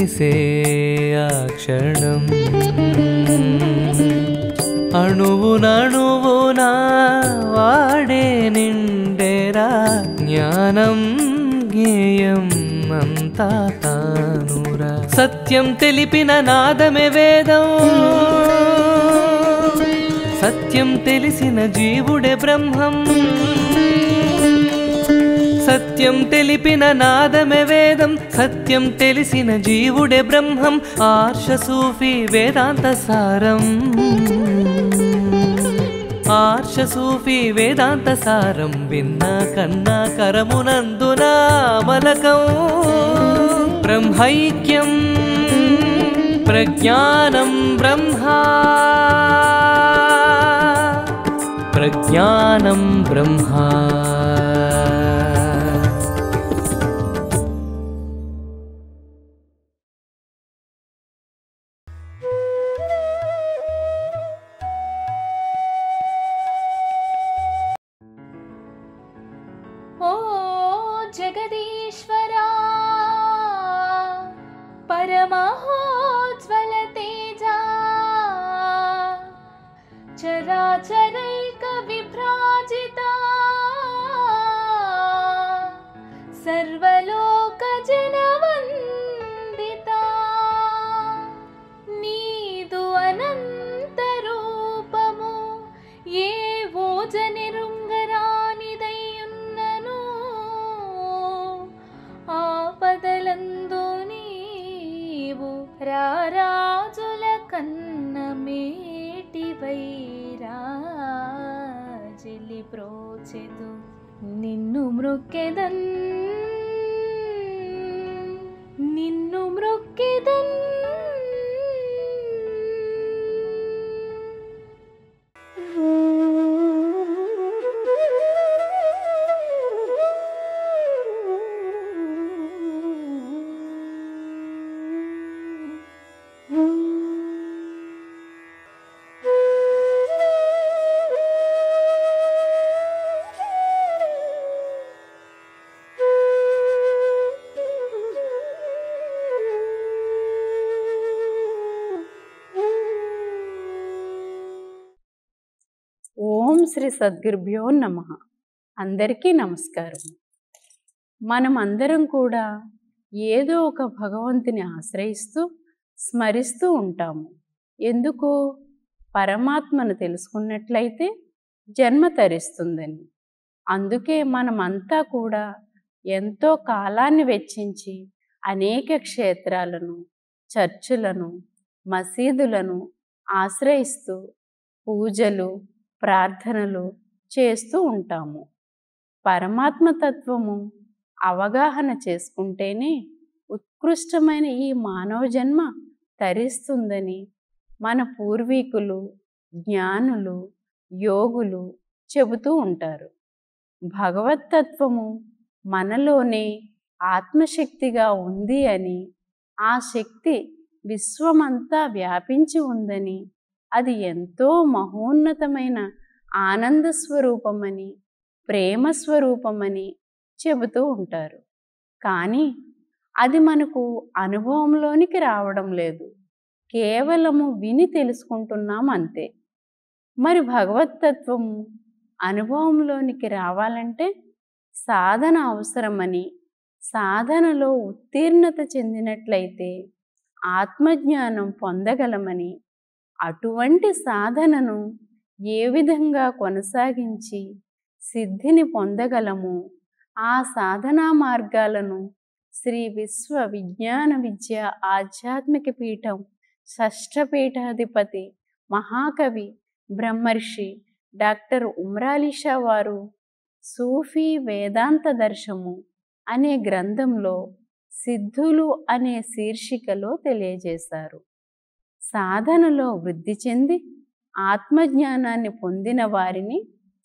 తెలిసే ఆ క్షణం అణువునణువున వాడే నిండెరా జ్ఞానం జ్ఞేయం అంతా తానురా సత్యం తెలిపిన నాదమే వేదం సత్యం తెలిసిన జీవుడే బ్రహ్మం సత్యం తెలిపిన నాదమే వేదం సత్యం తెలిసిన జీవుడే బ్రహ్మం ఆర్ష సూఫీ వేదాంత సారం ఆర్ష సూఫీ వేదాంత సారం విన్నా కన్నా కరమునందున మలకం బ్రహ్మైక్యం ప్రజ్ఞానం బ్రహ్మ ప్రజ్ఞానం బ్రహ్మా సద్గురుభ్యో నమ అందరికీ నమస్కారం మనం అందరం కూడా ఏదో ఒక భగవంతుని ఆశ్రయిస్తూ స్మరిస్తూ ఉంటాము ఎందుకు పరమాత్మను తెలుసుకున్నట్లయితే జన్మ తరిస్తుందని అందుకే మనమంతా కూడా ఎంతో కాలాన్ని వెచ్చించి అనేక క్షేత్రాలను చర్చులను మసీదులను ఆశ్రయిస్తూ పూజలు ప్రార్థనలు చేస్తూ ఉంటాము పరమాత్మ తత్వము అవగాహన చేసుకుంటేనే ఉత్కృష్టమైన ఈ మానవ జన్మ తరిస్తుందని మన పూర్వీకులు జ్ఞానులు యోగులు చెబుతూ ఉంటారు భగవతత్వము మనలోనే ఆత్మశక్తిగా ఉంది అని ఆ శక్తి విశ్వమంతా వ్యాపించి ఉందని అది ఎంతో మహోన్నతమైన ఆనంద స్వరూపమని ప్రేమ స్వరూపమని చెబుతూ ఉంటారు కానీ అది మనకు అనుభవంలోనికి రావడం లేదు కేవలము విని తెలుసుకుంటున్నాం అంతే మరి భగవతత్వము అనుభవంలోనికి రావాలంటే సాధన అవసరమని సాధనలో ఉత్తీర్ణత చెందినట్లయితే ఆత్మజ్ఞానం పొందగలమని అటువంటి సాధనను ఏ విధంగా కొనసాగించి సిద్ధిని పొందగలము ఆ సాధనా మార్గాలను శ్రీ విశ్వ విజ్ఞాన విద్య ఆధ్యాత్మిక పీఠం షష్ఠపీఠాధిపతి మహాకవి బ్రహ్మర్షి డాక్టర్ ఉమ్రాలిషా వారు సూఫీ వేదాంత దర్శము అనే గ్రంథంలో సిద్ధులు అనే శీర్షికలో తెలియజేశారు సాధనలో వృద్ధి చెంది ఆత్మజ్ఞానాన్ని పొందిన వారిని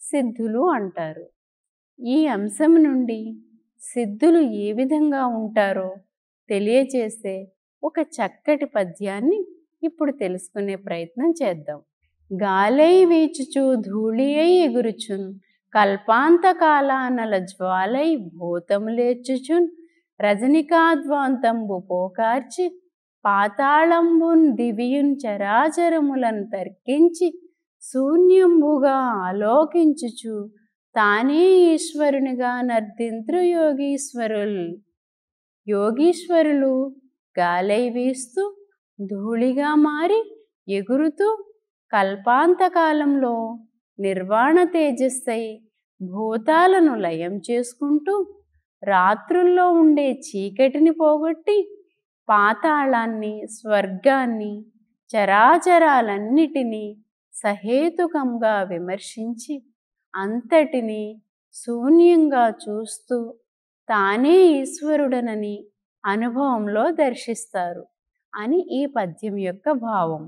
సిద్ధులు అంటారు ఈ అంశం నుండి సిద్ధులు ఏ విధంగా ఉంటారో తెలియజేసే ఒక చక్కటి పద్యాన్ని ఇప్పుడు తెలుసుకునే ప్రయత్నం చేద్దాం గాలై వీచుచు ధూళి అయి ఎగురుచున్ కల్పాంతకాలానల జ్వాలై భూతములేచుచున్ రజనికాద్వాంతంబు పోకార్చి పాతాళంబున్ దివియున్ చరాచరములను తర్కించి శూన్యంబుగా ఆలోకించుచు తానే ఈశ్వరునిగా నర్దింత్రు యోగీశ్వరుల్ యోగీశ్వరులు గాలై వీస్తూ ధూళిగా మారి ఎగురుతూ కల్పాంతకాలంలో నిర్వాణ తేజస్సై భూతాలను లయం చేసుకుంటూ రాత్రుల్లో ఉండే చీకటిని పోగొట్టి పాతాళాన్ని స్వర్గాన్ని చరాచరాలన్నిటినీ సహేతుకంగా విమర్శించి అంతటిని శూన్యంగా చూస్తూ తానే ఈశ్వరుడనని అనుభవంలో దర్శిస్తారు అని ఈ పద్యం యొక్క భావం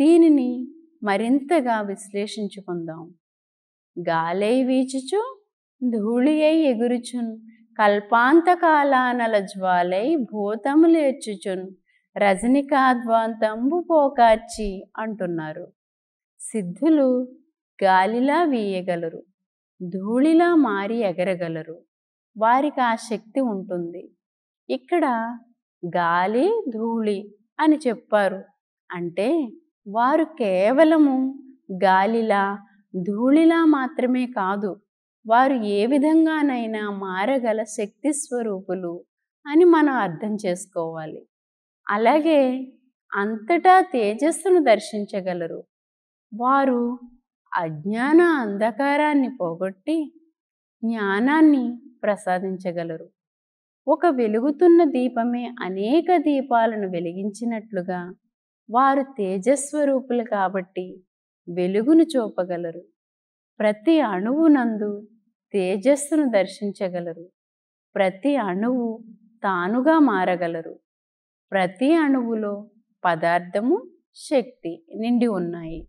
దీనిని మరింతగా విశ్లేషించుకుందాం గాలై వీచుచు ధూళియై ఎగురుచున్ కల్పాంతకాలానల జ్వాలై భూతములేర్చుచున్ రజనికాద్వాంతంబు పోకార్చి అంటున్నారు సిద్ధులు గాలిలా వీయగలరు ధూళిలా మారి ఎగరగలరు వారికి ఆ శక్తి ఉంటుంది ఇక్కడ గాలి ధూళి అని చెప్పారు అంటే వారు కేవలము గాలిలా ధూళిలా మాత్రమే కాదు వారు ఏ విధంగానైనా మారగల శక్తి స్వరూపులు అని మనం అర్థం చేసుకోవాలి అలాగే అంతటా తేజస్సును దర్శించగలరు వారు అజ్ఞాన అంధకారాన్ని పోగొట్టి జ్ఞానాన్ని ప్రసాదించగలరు ఒక వెలుగుతున్న దీపమే అనేక దీపాలను వెలిగించినట్లుగా వారు తేజస్వరూపులు కాబట్టి వెలుగును చూపగలరు ప్రతి అణువునందు తేజస్సును దర్శించగలరు ప్రతి అణువు తానుగా మారగలరు ప్రతి అణువులో పదార్థము శక్తి నిండి ఉన్నాయి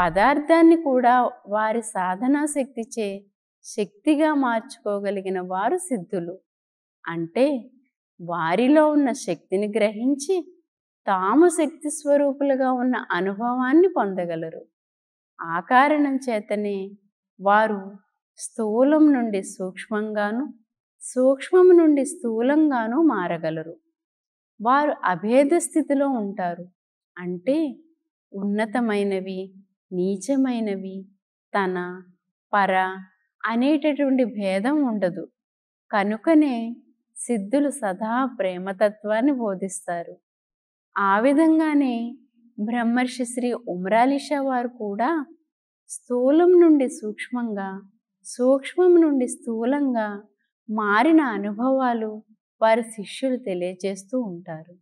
పదార్థాన్ని కూడా వారి సాధనా శక్తిచే శక్తిగా మార్చుకోగలిగిన వారు సిద్ధులు అంటే వారిలో ఉన్న శక్తిని గ్రహించి తాము శక్తి స్వరూపులుగా ఉన్న అనుభవాన్ని పొందగలరు ఆ కారణం చేతనే వారు స్థూలం నుండి సూక్ష్మంగాను సూక్ష్మం నుండి స్థూలంగాను మారగలరు వారు అభేద స్థితిలో ఉంటారు అంటే ఉన్నతమైనవి నీచమైనవి తన పర అనేటటువంటి భేదం ఉండదు కనుకనే సిద్ధులు సదా ప్రేమతత్వాన్ని బోధిస్తారు ఆ విధంగానే బ్రహ్మర్షి శ్రీ ఉమ్రాలిషా వారు కూడా స్థూలం నుండి సూక్ష్మంగా సూక్ష్మం నుండి స్థూలంగా మారిన అనుభవాలు వారి శిష్యులు తెలియజేస్తూ ఉంటారు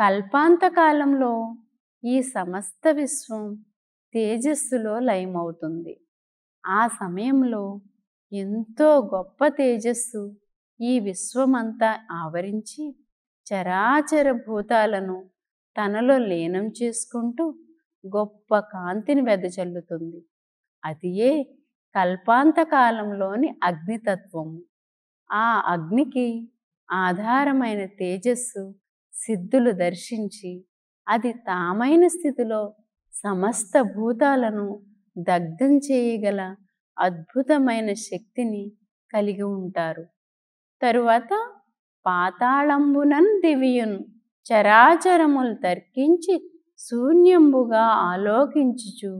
కల్పాంతకాలంలో ఈ సమస్త విశ్వం తేజస్సులో లయమవుతుంది ఆ సమయంలో ఎంతో గొప్ప తేజస్సు ఈ విశ్వమంతా ఆవరించి చరాచర భూతాలను తనలో లీనం చేసుకుంటూ గొప్ప కాంతిని వెదజల్లుతుంది అదియే కల్పాంతకాలంలోని అగ్నితత్వము ఆ అగ్నికి ఆధారమైన తేజస్సు సిద్ధులు దర్శించి అది తామైన స్థితిలో సమస్త భూతాలను దగ్ధం చేయగల అద్భుతమైన శక్తిని కలిగి ఉంటారు తరువాత పాతాళంబునన్ దివ్యున్ చరాచరములు తర్కించి శూన్యంబుగా ఆలోకించుచు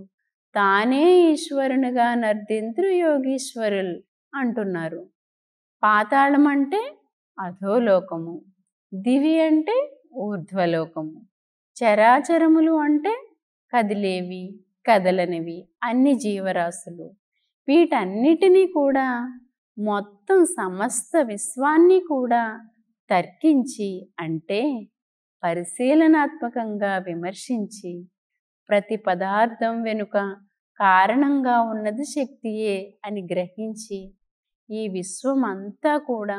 తానే ఈశ్వరునిగా నర్దింద్రు యోగీశ్వరుల్ అంటున్నారు పాతాళం అంటే అధోలోకము దివి అంటే ఊర్ధ్వలోకము చరాచరములు అంటే కదిలేవి కదలనివి అన్ని జీవరాశులు వీటన్నిటినీ కూడా మొత్తం సమస్త విశ్వాన్ని కూడా తర్కించి అంటే పరిశీలనాత్మకంగా విమర్శించి ప్రతి పదార్థం వెనుక కారణంగా ఉన్నది శక్తియే అని గ్రహించి ఈ విశ్వమంతా కూడా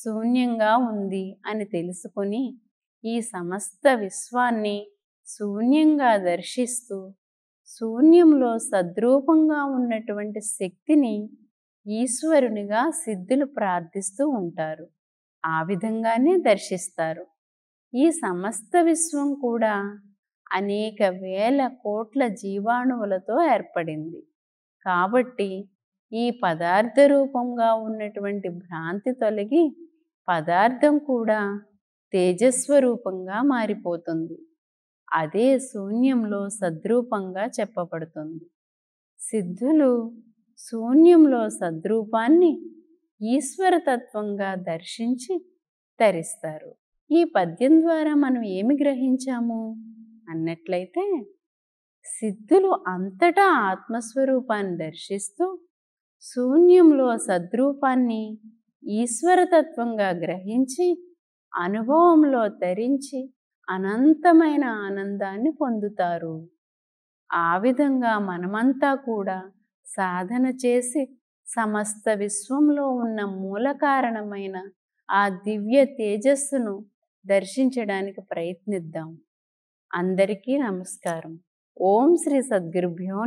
శూన్యంగా ఉంది అని తెలుసుకొని ఈ సమస్త విశ్వాన్ని శూన్యంగా దర్శిస్తూ శూన్యంలో సద్రూపంగా ఉన్నటువంటి శక్తిని ఈశ్వరునిగా సిద్ధులు ప్రార్థిస్తూ ఉంటారు ఆ విధంగానే దర్శిస్తారు ఈ సమస్త విశ్వం కూడా అనేక వేల కోట్ల జీవాణువులతో ఏర్పడింది కాబట్టి ఈ పదార్థ రూపంగా ఉన్నటువంటి భ్రాంతి తొలగి పదార్థం కూడా తేజస్వరూపంగా మారిపోతుంది అదే శూన్యంలో సద్రూపంగా చెప్పబడుతుంది సిద్ధులు శూన్యంలో సద్రూపాన్ని ఈశ్వరతత్వంగా దర్శించి తరిస్తారు ఈ పద్యం ద్వారా మనం ఏమి గ్రహించాము అన్నట్లయితే సిద్ధులు అంతటా ఆత్మస్వరూపాన్ని దర్శిస్తూ శూన్యంలో సద్రూపాన్ని ఈశ్వరతత్వంగా గ్రహించి అనుభవంలో ధరించి అనంతమైన ఆనందాన్ని పొందుతారు ఆ విధంగా మనమంతా కూడా సాధన చేసి సమస్త విశ్వంలో ఉన్న మూల కారణమైన ఆ దివ్య తేజస్సును దర్శించడానికి ప్రయత్నిద్దాం అందరికీ నమస్కారం ఓం శ్రీ సద్గురుభ్యో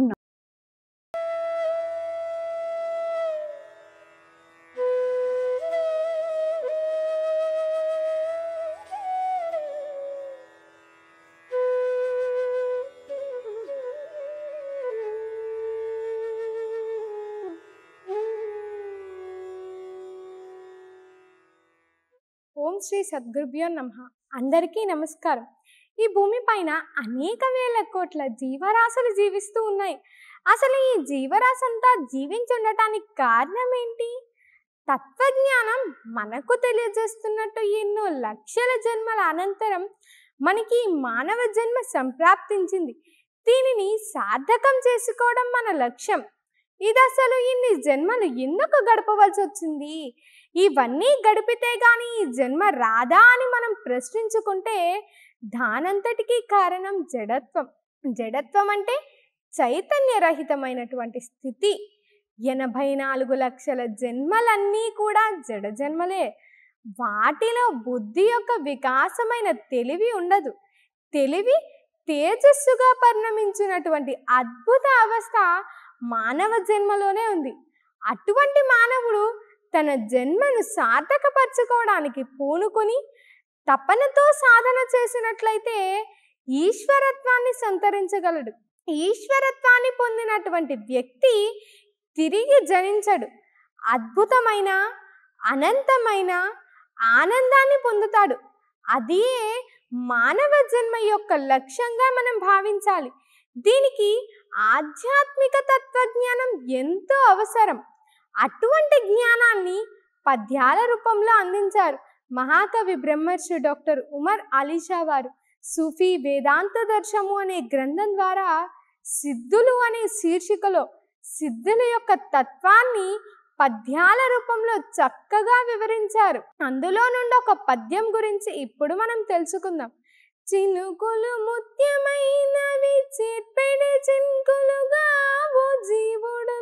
ఓం శ్రీ సద్గురుభ్యో నమ అందరికీ నమస్కారం ఈ భూమిపైన అనేక వేల కోట్ల జీవరాశులు జీవిస్తూ ఉన్నాయి అసలు ఈ జీవరాశి అంతా ఉండటానికి కారణం ఏంటి తత్వజ్ఞానం మనకు తెలియజేస్తున్నట్టు ఎన్నో లక్షల జన్మల అనంతరం మనకి మానవ జన్మ సంప్రాప్తించింది దీనిని సార్థకం చేసుకోవడం మన లక్ష్యం ఇది అసలు ఇన్ని జన్మలు ఎందుకు గడపవలసి వచ్చింది ఇవన్నీ గడిపితే కానీ ఈ జన్మ రాదా అని మనం ప్రశ్నించుకుంటే దానంతటికీ కారణం జడత్వం జడత్వం అంటే చైతన్యరహితమైనటువంటి స్థితి ఎనభై నాలుగు లక్షల జన్మలన్నీ కూడా జడ జన్మలే వాటిలో బుద్ధి యొక్క వికాసమైన తెలివి ఉండదు తెలివి తేజస్సుగా పరిణమించినటువంటి అద్భుత అవస్థ మానవ జన్మలోనే ఉంది అటువంటి మానవుడు తన జన్మను సార్థకపరచుకోవడానికి పూనుకొని తపనతో సాధన చేసినట్లయితే ఈశ్వరత్వాన్ని సంతరించగలడు ఈశ్వరత్వాన్ని పొందినటువంటి వ్యక్తి తిరిగి జనించడు అద్భుతమైన అనంతమైన ఆనందాన్ని పొందుతాడు అదే మానవ జన్మ యొక్క లక్ష్యంగా మనం భావించాలి దీనికి ఆధ్యాత్మిక తత్వజ్ఞానం ఎంతో అవసరం అటువంటి జ్ఞానాన్ని పద్యాల రూపంలో అందించారు మహాకవి బ్రహ్మర్షి డాక్టర్ ఉమర్ అలీషా వారు సూఫీ వేదాంత దర్శము అనే గ్రంథం ద్వారా సిద్ధులు అనే శీర్షికలో సిద్ధుల యొక్క తత్వాన్ని పద్యాల రూపంలో చక్కగా వివరించారు అందులో నుండి ఒక పద్యం గురించి ఇప్పుడు మనం తెలుసుకుందాం చినుకులు ముత్యమైనవి చేపెడే చినుకులుగా జీవుడు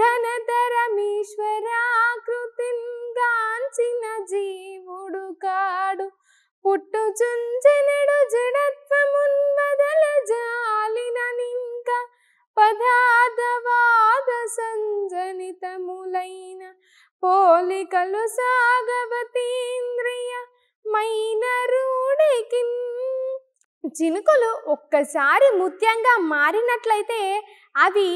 ఘనతరమీశ్వరాకృతిం గాంచిన జీవుడు కాడు పుట్టు జుంజనడు జాలిన ఇంకా పదార్థవాద సంజనితములైన పోలికలు సాగవతీంద్రియ మైన రూఢికి చినుకులు ఒక్కసారి ముత్యంగా మారినట్లయితే అవి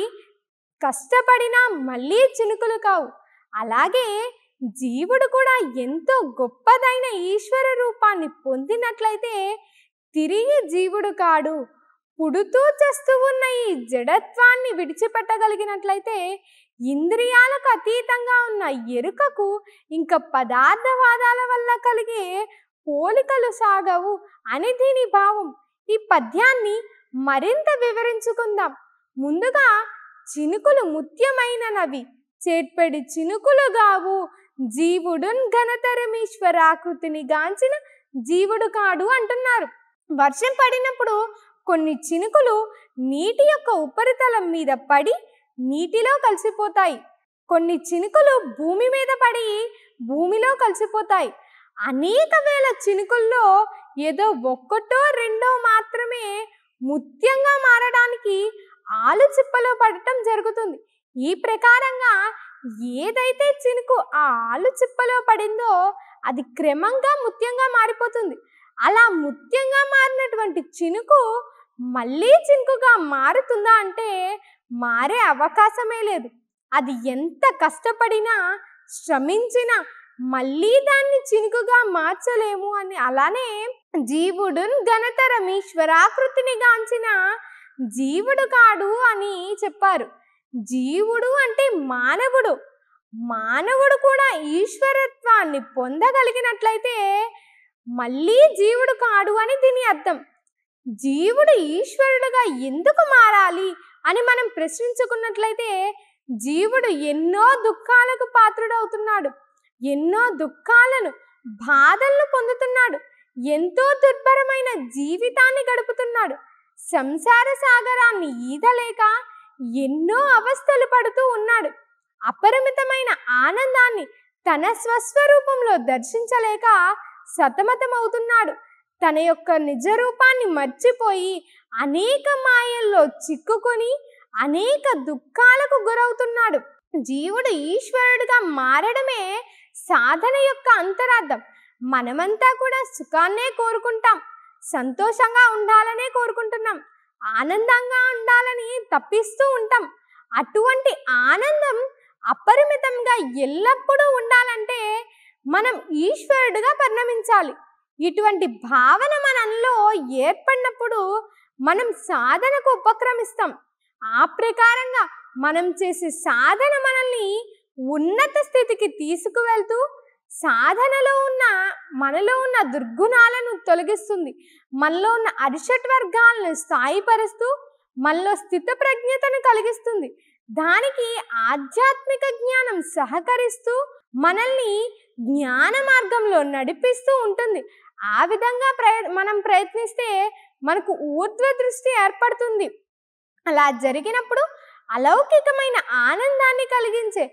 కష్టపడినా మళ్ళీ చినుకులు కావు అలాగే జీవుడు కూడా ఎంతో గొప్పదైన ఈశ్వర రూపాన్ని పొందినట్లయితే తిరిగి జీవుడు కాడు పుడుతూ చేస్తూ ఉన్న ఈ జడత్వాన్ని విడిచిపెట్టగలిగినట్లయితే ఇంద్రియాలకు అతీతంగా ఉన్న ఎరుకకు ఇంకా పదార్థవాదాల వల్ల కలిగే పోలికలు సాగవు అని దీని భావం ఈ పద్యాన్ని మరింత వివరించుకుందాం ముందుగా చినుకులు ముత్యమైననవి చేర్పడి చినుకులు గావు జీవుడున్ ఘనతరమీశ్వరాకృతిని గాంచిన జీవుడు కాడు అంటున్నారు వర్షం పడినప్పుడు కొన్ని చినుకులు నీటి యొక్క ఉపరితలం మీద పడి నీటిలో కలిసిపోతాయి కొన్ని చినుకులు భూమి మీద పడి భూమిలో కలిసిపోతాయి అనేక వేల చినుకుల్లో ఏదో ఒక్కటో రెండో మాత్రమే ముత్యంగా మారడానికి ఆలు చిప్పలో పడటం జరుగుతుంది ఈ ప్రకారంగా ఏదైతే చినుకు ఆ ఆలు చిప్పలో పడిందో అది క్రమంగా ముత్యంగా మారిపోతుంది అలా ముత్యంగా మారినటువంటి చినుకు మళ్ళీ చినుకుగా మారుతుందా అంటే మారే అవకాశమే లేదు అది ఎంత కష్టపడినా శ్రమించినా మళ్ళీ దాన్ని చినుకుగా మార్చలేము అని అలానే జీవుడున్ గణతరమీశ్వరాకృతిని గాంచిన జీవుడు కాడు అని చెప్పారు జీవుడు అంటే మానవుడు మానవుడు కూడా ఈశ్వరత్వాన్ని పొందగలిగినట్లయితే మళ్ళీ జీవుడు కాడు అని దీని అర్థం జీవుడు ఈశ్వరుడుగా ఎందుకు మారాలి అని మనం ప్రశ్నించుకున్నట్లయితే జీవుడు ఎన్నో దుఃఖాలకు పాత్రుడవుతున్నాడు ఎన్నో దుఃఖాలను బాధలను పొందుతున్నాడు ఎంతో దుర్భరమైన జీవితాన్ని గడుపుతున్నాడు సంసార సాగరాన్ని ఈదలేక ఎన్నో అవస్థలు పడుతూ ఉన్నాడు అపరిమితమైన ఆనందాన్ని తన స్వస్వరూపంలో దర్శించలేక సతమతమవుతున్నాడు తన యొక్క నిజ రూపాన్ని మర్చిపోయి అనేక మాయల్లో చిక్కుకొని అనేక దుఃఖాలకు గురవుతున్నాడు జీవుడు ఈశ్వరుడిగా మారడమే సాధన యొక్క అంతరార్థం మనమంతా కూడా సుఖాన్నే కోరుకుంటాం సంతోషంగా ఉండాలనే కోరుకుంటున్నాం ఆనందంగా ఉండాలని తప్పిస్తూ ఉంటాం అటువంటి ఆనందం అపరిమితంగా ఎల్లప్పుడూ ఉండాలంటే మనం ఈశ్వరుడుగా పరిణమించాలి ఇటువంటి భావన మనలో ఏర్పడినప్పుడు మనం సాధనకు ఉపక్రమిస్తాం ఆ ప్రకారంగా మనం చేసే సాధన మనల్ని ఉన్నత స్థితికి తీసుకువెళ్తూ సాధనలో ఉన్న మనలో ఉన్న దుర్గుణాలను తొలగిస్తుంది మనలో ఉన్న అరిషట్ వర్గాలను స్థాయిపరుస్తూ మనలో స్థిత ప్రజ్ఞతను కలిగిస్తుంది దానికి ఆధ్యాత్మిక జ్ఞానం సహకరిస్తూ మనల్ని జ్ఞాన మార్గంలో నడిపిస్తూ ఉంటుంది ఆ విధంగా ప్రయ మనం ప్రయత్నిస్తే మనకు ఊర్ధ్వ దృష్టి ఏర్పడుతుంది అలా జరిగినప్పుడు అలౌకికమైన ఆనందాన్ని కలిగించే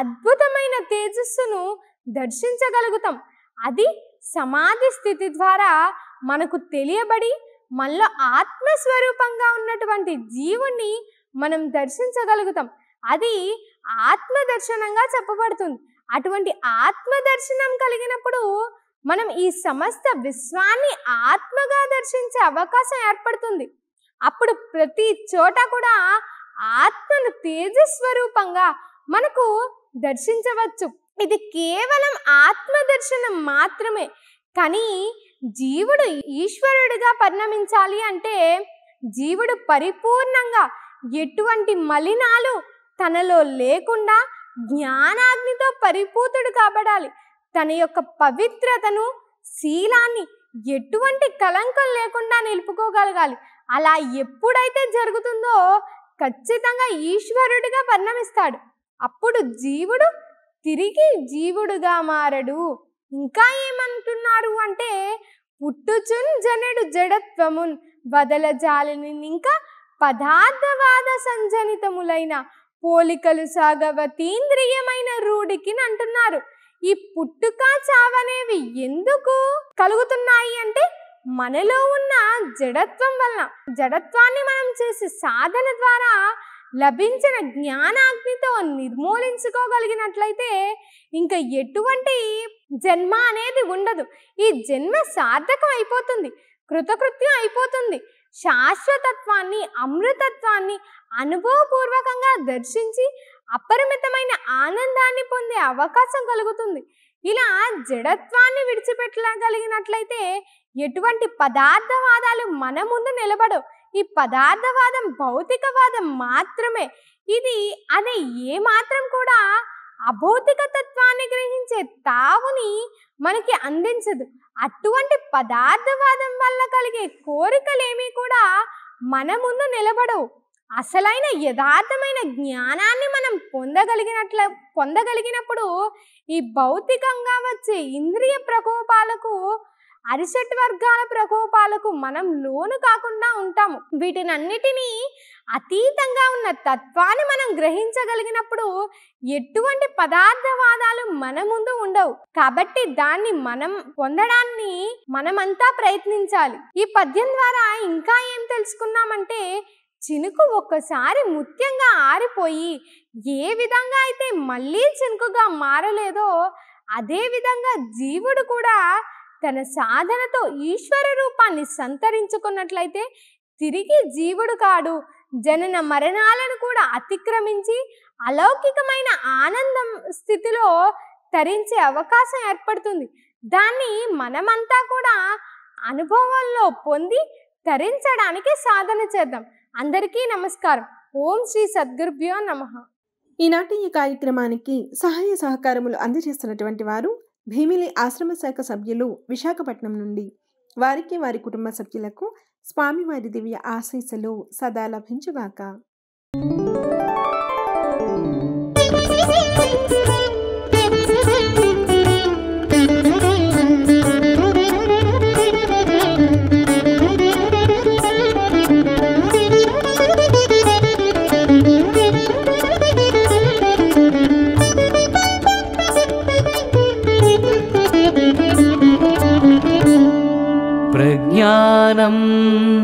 అద్భుతమైన తేజస్సును దర్శించగలుగుతాం అది సమాధి స్థితి ద్వారా మనకు తెలియబడి మనలో ఆత్మస్వరూపంగా ఉన్నటువంటి జీవుణ్ణి మనం దర్శించగలుగుతాం అది ఆత్మ దర్శనంగా చెప్పబడుతుంది అటువంటి ఆత్మ దర్శనం కలిగినప్పుడు మనం ఈ సమస్త విశ్వాన్ని ఆత్మగా దర్శించే అవకాశం ఏర్పడుతుంది అప్పుడు ప్రతి చోట కూడా ఆత్మను తేజస్వరూపంగా మనకు దర్శించవచ్చు ఇది కేవలం ఆత్మదర్శనం మాత్రమే కానీ జీవుడు ఈశ్వరుడిగా పరిణమించాలి అంటే జీవుడు పరిపూర్ణంగా ఎటువంటి మలినాలు తనలో లేకుండా జ్ఞానాగ్నితో పరిపూతుడు కాబడాలి తన యొక్క పవిత్రతను శీలాన్ని ఎటువంటి కలంకం లేకుండా నిలుపుకోగలగాలి అలా ఎప్పుడైతే జరుగుతుందో ఖచ్చితంగా ఈశ్వరుడిగా పరిణమిస్తాడు అప్పుడు జీవుడు తిరిగి జీవుడుగా మారడు ఇంకా ఏమంటున్నారు అంటే పుట్టుచున్ జనడు జడత్వమున్ వదల జాలిని ఇంకా పదార్థవాద సంజనితములైన పోలికలు సాగవతీంద్రియమైన రూఢికి అంటున్నారు ఈ పుట్టుక చావనేవి ఎందుకు కలుగుతున్నాయి అంటే మనలో ఉన్న జడత్వం వలన జడత్వాన్ని మనం చేసే సాధన ద్వారా లభించిన జ్ఞానాగ్నితో నిర్మూలించుకోగలిగినట్లయితే ఇంకా ఎటువంటి జన్మ అనేది ఉండదు ఈ జన్మ సార్థకం అయిపోతుంది కృతకృత్యం అయిపోతుంది శాశ్వతత్వాన్ని అమృతత్వాన్ని అనుభవపూర్వకంగా దర్శించి అపరిమితమైన ఆనందాన్ని పొందే అవకాశం కలుగుతుంది ఇలా జడత్వాన్ని విడిచిపెట్టగలిగినట్లయితే ఎటువంటి పదార్థవాదాలు మన ముందు నిలబడవు ఈ పదార్థవాదం భౌతికవాదం మాత్రమే ఇది అనే ఏమాత్రం కూడా అభౌతిక తత్వాన్ని గ్రహించే తావుని మనకి అందించదు అటువంటి పదార్థవాదం వల్ల కలిగే కోరికలేమీ కూడా మన ముందు నిలబడవు అసలైన యథార్థమైన జ్ఞానాన్ని మనం పొందగలిగినట్ల పొందగలిగినప్పుడు ఈ భౌతికంగా వచ్చే ఇంద్రియ ప్రకోపాలకు అరిసెట్ వర్గాల ప్రకోపాలకు మనం లోను కాకుండా ఉంటాము వీటినన్నిటినీ అతీతంగా ఉన్న తత్వాన్ని మనం గ్రహించగలిగినప్పుడు ఎటువంటి పదార్థవాదాలు మన ముందు ఉండవు కాబట్టి దాన్ని మనం పొందడాన్ని మనమంతా ప్రయత్నించాలి ఈ పద్యం ద్వారా ఇంకా ఏం తెలుసుకున్నామంటే చినుకు ఒక్కసారి ముత్యంగా ఆరిపోయి ఏ విధంగా అయితే మళ్ళీ చినుకుగా మారలేదో అదేవిధంగా జీవుడు కూడా తన సాధనతో ఈశ్వర రూపాన్ని సంతరించుకున్నట్లయితే తిరిగి జీవుడు కాడు జనన మరణాలను కూడా అతిక్రమించి అలౌకికమైన ఆనందం స్థితిలో తరించే అవకాశం ఏర్పడుతుంది దాన్ని మనమంతా కూడా అనుభవంలో పొంది తరించడానికి సాధన చేద్దాం అందరికీ నమస్కారం ఓం శ్రీ సద్గురుభ్యో నమ ఈనాటి ఈ కార్యక్రమానికి సహాయ సహకారములు అందజేస్తున్నటువంటి వారు భీమిలి ఆశ్రమ శాఖ సభ్యులు విశాఖపట్నం నుండి వారికి వారి కుటుంబ సభ్యులకు స్వామివారి దివ్య ఆశీస్సులు సదా లభించుగాక म्